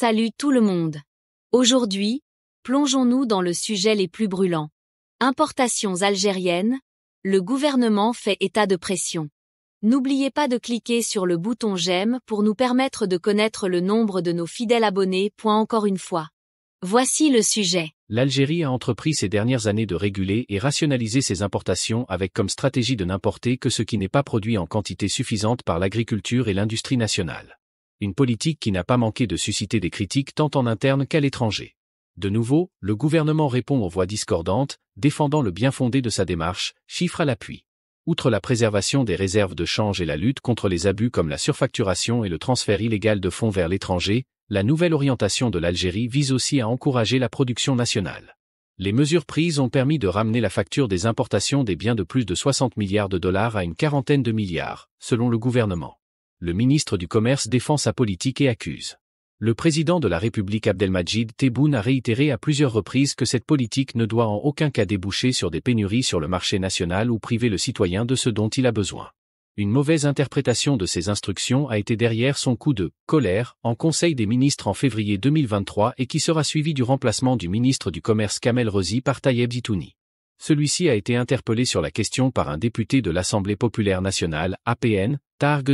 Salut tout le monde. Aujourd'hui, plongeons-nous dans le sujet les plus brûlants. Importations algériennes, le gouvernement fait état de pression. N'oubliez pas de cliquer sur le bouton j'aime pour nous permettre de connaître le nombre de nos fidèles abonnés. Point encore une fois. Voici le sujet. L'Algérie a entrepris ces dernières années de réguler et rationaliser ses importations avec comme stratégie de n'importer que ce qui n'est pas produit en quantité suffisante par l'agriculture et l'industrie nationale une politique qui n'a pas manqué de susciter des critiques tant en interne qu'à l'étranger. De nouveau, le gouvernement répond aux voix discordantes, défendant le bien fondé de sa démarche, chiffre à l'appui. Outre la préservation des réserves de change et la lutte contre les abus comme la surfacturation et le transfert illégal de fonds vers l'étranger, la nouvelle orientation de l'Algérie vise aussi à encourager la production nationale. Les mesures prises ont permis de ramener la facture des importations des biens de plus de 60 milliards de dollars à une quarantaine de milliards, selon le gouvernement le ministre du Commerce défend sa politique et accuse. Le président de la République Abdelmajid Tebboune a réitéré à plusieurs reprises que cette politique ne doit en aucun cas déboucher sur des pénuries sur le marché national ou priver le citoyen de ce dont il a besoin. Une mauvaise interprétation de ces instructions a été derrière son coup de colère en Conseil des ministres en février 2023 et qui sera suivi du remplacement du ministre du Commerce Kamel Rosi par Tayeb Zitouni. Celui-ci a été interpellé sur la question par un député de l'Assemblée populaire nationale, APN, Tahar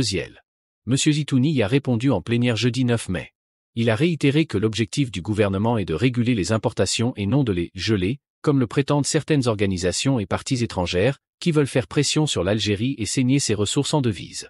M. Zitouni a répondu en plénière jeudi 9 mai. Il a réitéré que l'objectif du gouvernement est de réguler les importations et non de les geler, comme le prétendent certaines organisations et parties étrangères, qui veulent faire pression sur l'Algérie et saigner ses ressources en devise.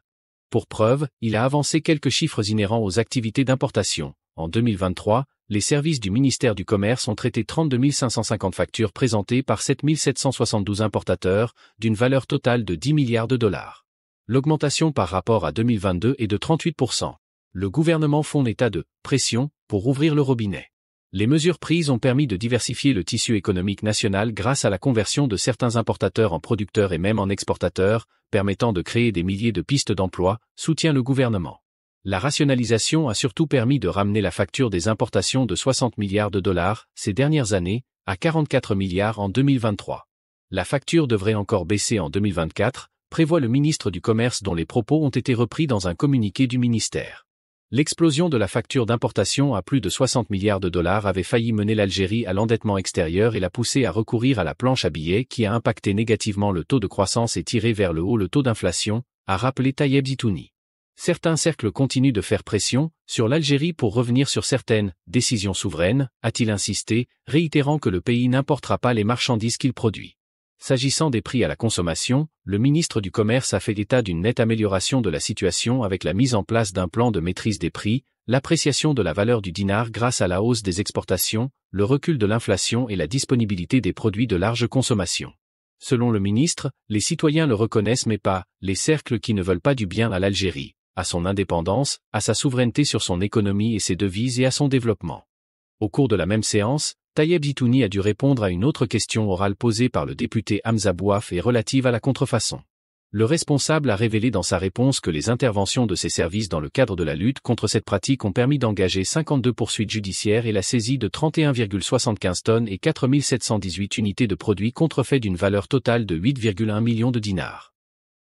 Pour preuve, il a avancé quelques chiffres inhérents aux activités d'importation. En 2023, les services du ministère du Commerce ont traité 32 550 factures présentées par 7 772 importateurs, d'une valeur totale de 10 milliards de dollars l'augmentation par rapport à 2022 est de 38%. Le gouvernement fond l'état de pression pour ouvrir le robinet. Les mesures prises ont permis de diversifier le tissu économique national grâce à la conversion de certains importateurs en producteurs et même en exportateurs, permettant de créer des milliers de pistes d'emploi, soutient le gouvernement. La rationalisation a surtout permis de ramener la facture des importations de 60 milliards de dollars ces dernières années à 44 milliards en 2023. La facture devrait encore baisser en 2024, prévoit le ministre du Commerce dont les propos ont été repris dans un communiqué du ministère. L'explosion de la facture d'importation à plus de 60 milliards de dollars avait failli mener l'Algérie à l'endettement extérieur et la pousser à recourir à la planche à billets qui a impacté négativement le taux de croissance et tiré vers le haut le taux d'inflation, a rappelé Tayeb Zitouni. Certains cercles continuent de faire pression sur l'Algérie pour revenir sur certaines décisions souveraines, a-t-il insisté, réitérant que le pays n'importera pas les marchandises qu'il produit. S'agissant des prix à la consommation, le ministre du Commerce a fait état d'une nette amélioration de la situation avec la mise en place d'un plan de maîtrise des prix, l'appréciation de la valeur du dinar grâce à la hausse des exportations, le recul de l'inflation et la disponibilité des produits de large consommation. Selon le ministre, les citoyens le reconnaissent mais pas les cercles qui ne veulent pas du bien à l'Algérie, à son indépendance, à sa souveraineté sur son économie et ses devises et à son développement. Au cours de la même séance, Tayeb Zitouni a dû répondre à une autre question orale posée par le député Hamza Bouaf et relative à la contrefaçon. Le responsable a révélé dans sa réponse que les interventions de ses services dans le cadre de la lutte contre cette pratique ont permis d'engager 52 poursuites judiciaires et la saisie de 31,75 tonnes et 4718 unités de produits contrefaits d'une valeur totale de 8,1 millions de dinars.